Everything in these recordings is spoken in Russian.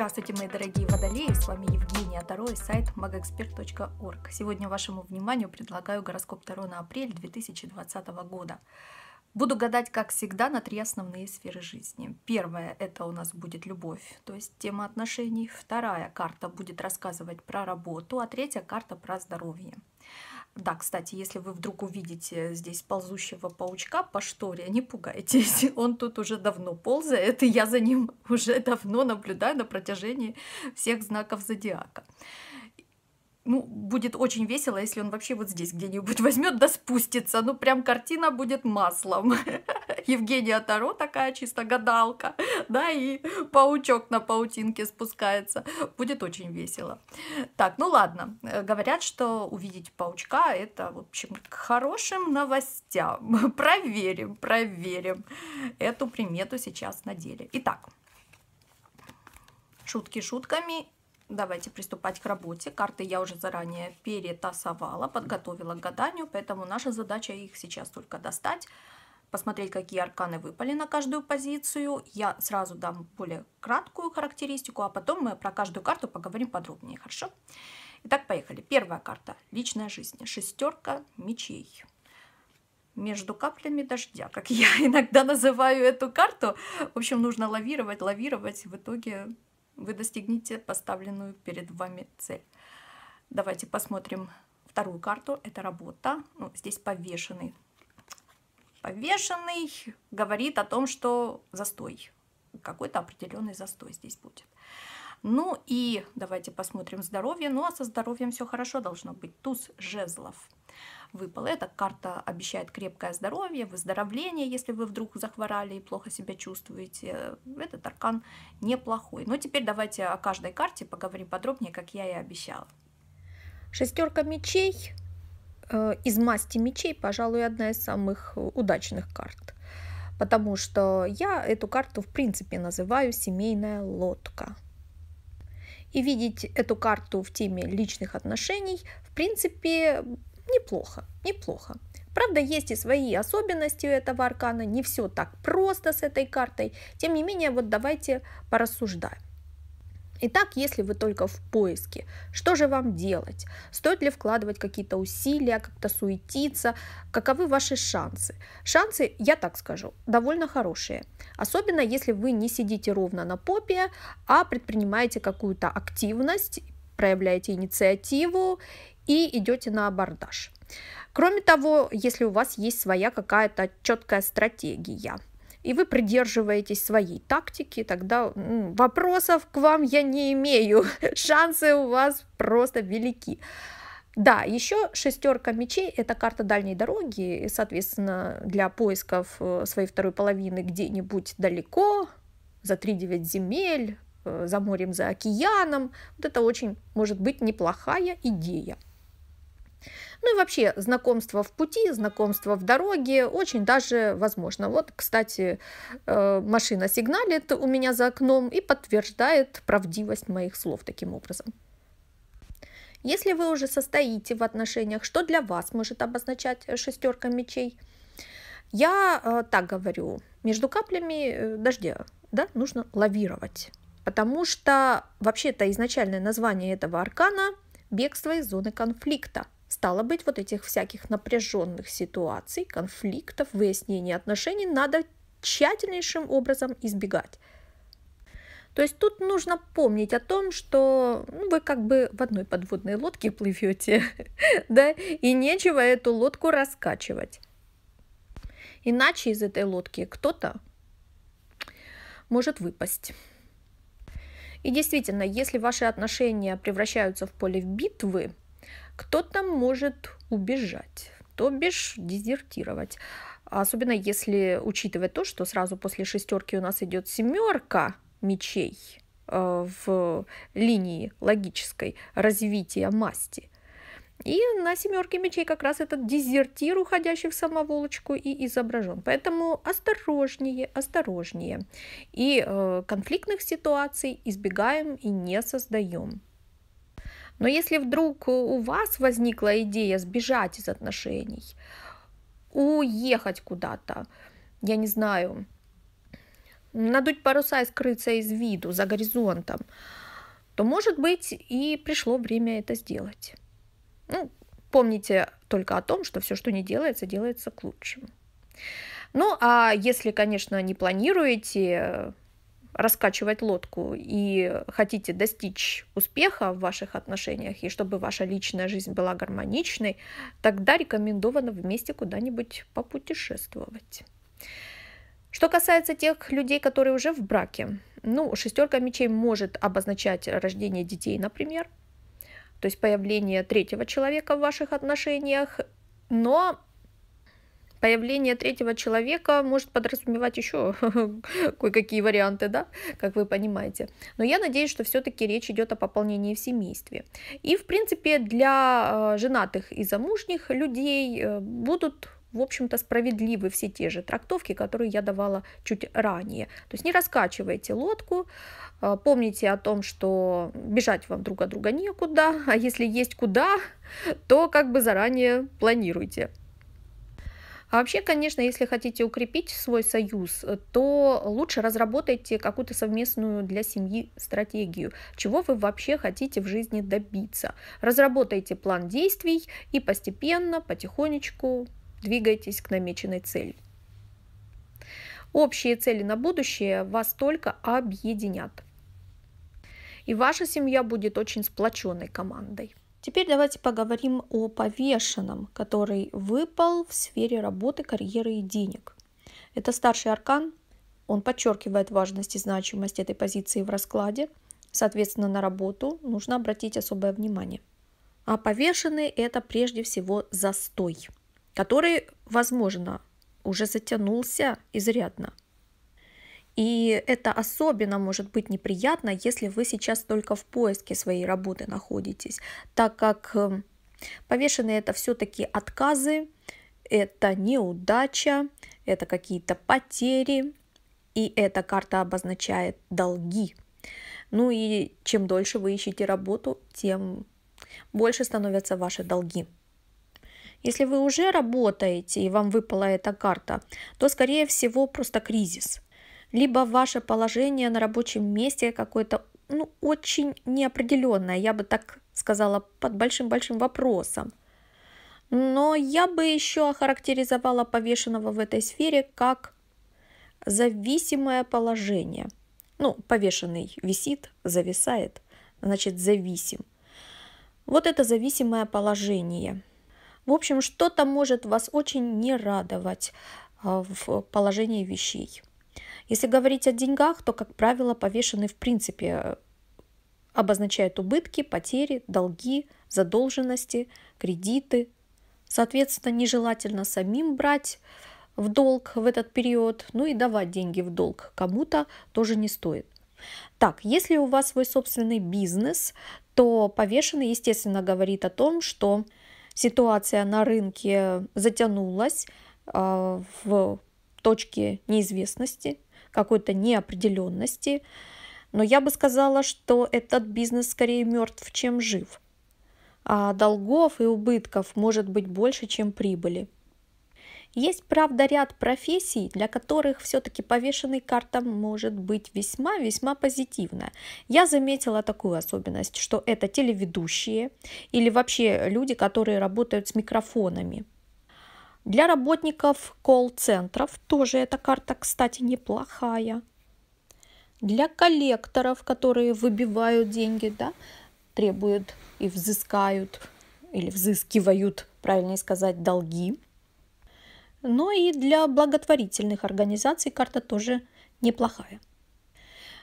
Здравствуйте, мои дорогие водолеи, с вами Евгения Таро и сайт magexpert.org. Сегодня вашему вниманию предлагаю гороскоп Таро на апрель 2020 года. Буду гадать, как всегда, на три основные сферы жизни. Первая – это у нас будет любовь, то есть тема отношений. Вторая карта будет рассказывать про работу, а третья карта про здоровье. Да, кстати, если вы вдруг увидите здесь ползущего паучка по шторе, не пугайтесь, он тут уже давно ползает, и я за ним уже давно наблюдаю на протяжении всех знаков зодиака ну, будет очень весело, если он вообще вот здесь где-нибудь возьмет да спустится. Ну, прям картина будет маслом. Евгения Таро такая чисто гадалка, да, и паучок на паутинке спускается. Будет очень весело. Так, ну ладно. Э, говорят, что увидеть паучка – это, в общем, к хорошим новостям. Проверим, проверим эту примету сейчас на деле. Итак, шутки шутками – Давайте приступать к работе. Карты я уже заранее перетасовала, подготовила к гаданию, поэтому наша задача их сейчас только достать, посмотреть, какие арканы выпали на каждую позицию. Я сразу дам более краткую характеристику, а потом мы про каждую карту поговорим подробнее, хорошо? Итак, поехали. Первая карта – личная жизнь. Шестерка мечей между каплями дождя, как я иногда называю эту карту. В общем, нужно лавировать, лавировать. В итоге вы достигнете поставленную перед вами цель. Давайте посмотрим вторую карту. Это работа. Ну, здесь повешенный. Повешенный говорит о том, что застой. Какой-то определенный застой здесь будет. Ну и давайте посмотрим здоровье. Ну а со здоровьем все хорошо должно быть. Туз жезлов выпал. Эта карта обещает крепкое здоровье, выздоровление, если вы вдруг захворали и плохо себя чувствуете. Этот аркан неплохой. Но ну, теперь давайте о каждой карте поговорим подробнее, как я и обещала. Шестерка мечей э, из масти мечей, пожалуй, одна из самых удачных карт. Потому что я эту карту, в принципе, называю семейная лодка. И видеть эту карту в теме личных отношений, в принципе, Неплохо, неплохо. Правда, есть и свои особенности у этого аркана, не все так просто с этой картой. Тем не менее, вот давайте порассуждаем. Итак, если вы только в поиске, что же вам делать? Стоит ли вкладывать какие-то усилия, как-то суетиться? Каковы ваши шансы? Шансы, я так скажу, довольно хорошие. Особенно если вы не сидите ровно на попе, а предпринимаете какую-то активность, проявляете инициативу и идете на абордаж. Кроме того, если у вас есть своя какая-то четкая стратегия, и вы придерживаетесь своей тактики, тогда вопросов к вам я не имею. Шансы у вас просто велики. Да, еще шестерка мечей – это карта дальней дороги, и, соответственно, для поисков э, своей второй половины где-нибудь далеко, за 3-9 земель, э, за морем, за океаном. Вот это очень может быть неплохая идея. Ну и вообще, знакомство в пути, знакомство в дороге очень даже возможно. Вот, кстати, э, машина сигналит у меня за окном и подтверждает правдивость моих слов таким образом. Если вы уже состоите в отношениях, что для вас может обозначать э, шестерка мечей? Я э, так говорю, между каплями э, дождя да, нужно лавировать, потому что вообще-то изначальное название этого аркана – бегство из зоны конфликта – Стало быть, вот этих всяких напряженных ситуаций, конфликтов, выяснений отношений надо тщательнейшим образом избегать. То есть тут нужно помнить о том, что ну, вы как бы в одной подводной лодке плывете, да, и нечего эту лодку раскачивать. Иначе из этой лодки кто-то может выпасть. И действительно, если ваши отношения превращаются в поле битвы, кто-то может убежать, то бишь дезертировать. Особенно если учитывать то, что сразу после шестерки у нас идет семерка мечей э, в линии логической развития масти. И на семерке мечей как раз этот дезертир, уходящий в самоволочку, и изображен. Поэтому осторожнее, осторожнее. И э, конфликтных ситуаций избегаем и не создаем. Но если вдруг у вас возникла идея сбежать из отношений, уехать куда-то, я не знаю, надуть паруса и скрыться из виду, за горизонтом, то, может быть, и пришло время это сделать. Ну, помните только о том, что все, что не делается, делается к лучшему. Ну, а если, конечно, не планируете раскачивать лодку и хотите достичь успеха в ваших отношениях и чтобы ваша личная жизнь была гармоничной, тогда рекомендовано вместе куда-нибудь попутешествовать. Что касается тех людей, которые уже в браке, ну, шестерка мечей может обозначать рождение детей, например, то есть появление третьего человека в ваших отношениях, но Появление третьего человека может подразумевать еще кое-какие варианты, да, как вы понимаете. Но я надеюсь, что все-таки речь идет о пополнении в семействе. И, в принципе, для э, женатых и замужних людей э, будут в общем-то, справедливы все те же трактовки, которые я давала чуть ранее. То есть не раскачивайте лодку, э, помните о том, что бежать вам друг от друга некуда, а если есть куда, то как бы заранее планируйте. А вообще, конечно, если хотите укрепить свой союз, э, то лучше разработайте какую-то совместную для семьи стратегию, чего вы вообще хотите в жизни добиться. Разработайте план действий и постепенно, потихонечку двигайтесь к намеченной цели. Общие цели на будущее вас только объединят. И ваша семья будет очень сплоченной командой. Теперь давайте поговорим о повешенном, который выпал в сфере работы, карьеры и денег. Это старший аркан, он подчеркивает важность и значимость этой позиции в раскладе, соответственно, на работу нужно обратить особое внимание. А повешенный – это прежде всего застой, который, возможно, уже затянулся изрядно – и это особенно может быть неприятно, если вы сейчас только в поиске своей работы находитесь, так как эм, повешенные это все-таки отказы, это неудача, это какие-то потери, и эта карта обозначает долги. Ну и чем дольше вы ищете работу, тем больше становятся ваши долги. Если вы уже работаете и вам выпала эта карта, то, скорее всего, просто кризис – либо ваше положение на рабочем месте какое-то ну, очень неопределенное, я бы так сказала, под большим-большим вопросом. Но я бы еще охарактеризовала повешенного в этой сфере как зависимое положение. Ну, повешенный висит, зависает, значит зависим. Вот это зависимое положение. В общем, что-то может вас очень не радовать а, в положении вещей. Если говорить о деньгах, то, как правило, повешенный в принципе э, обозначает убытки, потери, долги, задолженности, кредиты. Соответственно, нежелательно самим брать в долг в этот период, ну и давать деньги в долг кому-то тоже не стоит. Так, если у вас свой собственный бизнес, то повешенный, естественно, говорит о том, что ситуация на рынке затянулась э, в точке неизвестности, какой-то неопределенности. Но я бы сказала, что этот бизнес скорее мертв, чем жив. А долгов и убытков может быть больше, чем прибыли. Есть, правда, ряд профессий, для которых все-таки повешенный карта может быть весьма-весьма позитивно. Я заметила такую особенность, что это телеведущие или вообще люди, которые работают с микрофонами – для работников колл-центров тоже эта карта, кстати, неплохая. Для коллекторов, которые выбивают деньги, да, требуют и взыскают, или взыскивают, правильнее сказать, долги. Но ну и для благотворительных организаций карта тоже неплохая.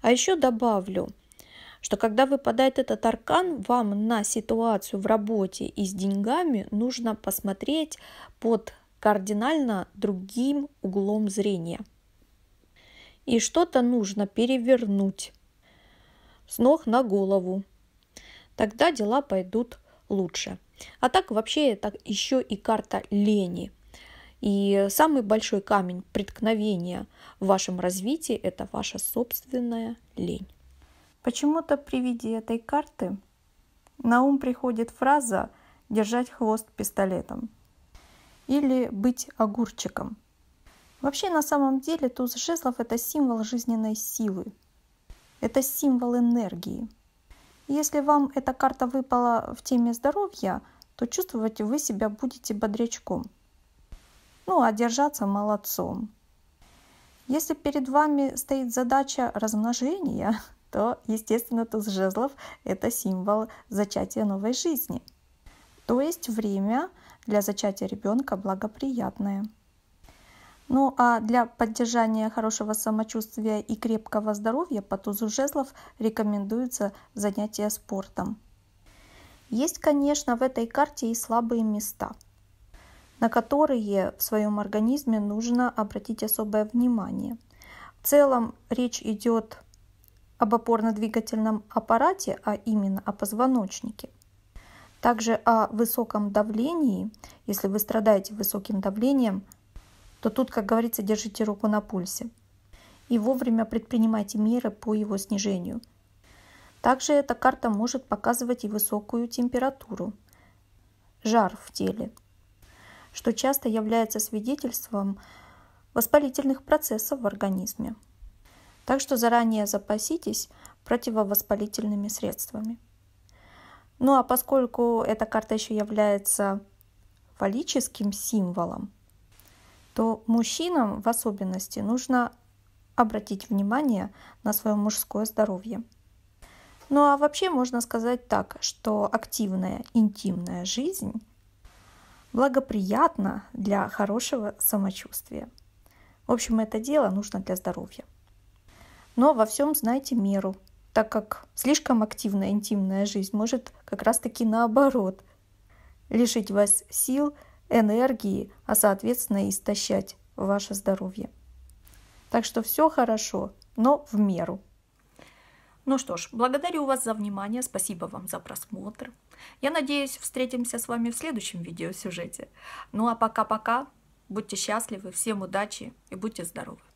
А еще добавлю, что когда выпадает этот аркан, вам на ситуацию в работе и с деньгами нужно посмотреть под кардинально другим углом зрения. И что-то нужно перевернуть с ног на голову. Тогда дела пойдут лучше. А так вообще это еще и карта лени. И самый большой камень преткновения в вашем развитии – это ваша собственная лень. Почему-то при виде этой карты на ум приходит фраза «держать хвост пистолетом» или быть огурчиком. Вообще на самом деле туз жезлов это символ жизненной силы, это символ энергии. Если вам эта карта выпала в теме здоровья, то чувствовать вы себя будете бодрячком. Ну, а держаться молодцом. Если перед вами стоит задача размножения, то, естественно, туз жезлов – это символ зачатия новой жизни. То есть время – для зачатия ребенка благоприятные. Ну а для поддержания хорошего самочувствия и крепкого здоровья по тузу жезлов рекомендуется занятие спортом. Есть, конечно, в этой карте и слабые места, на которые в своем организме нужно обратить особое внимание. В целом речь идет об опорно-двигательном аппарате, а именно о позвоночнике – также о высоком давлении. Если вы страдаете высоким давлением, то тут, как говорится, держите руку на пульсе и вовремя предпринимайте меры по его снижению. Также эта карта может показывать и высокую температуру, жар в теле, что часто является свидетельством воспалительных процессов в организме. Так что заранее запаситесь противовоспалительными средствами. Ну а поскольку эта карта еще является фаллическим символом, то мужчинам в особенности нужно обратить внимание на свое мужское здоровье. Ну а вообще можно сказать так, что активная интимная жизнь благоприятна для хорошего самочувствия. В общем, это дело нужно для здоровья. Но во всем знайте меру – так как слишком активная интимная жизнь может как раз-таки наоборот лишить вас сил, энергии, а соответственно истощать ваше здоровье. Так что все хорошо, но в меру. Ну что ж, благодарю вас за внимание, спасибо вам за просмотр. Я надеюсь, встретимся с вами в следующем видеосюжете. Ну а пока-пока, будьте счастливы, всем удачи и будьте здоровы.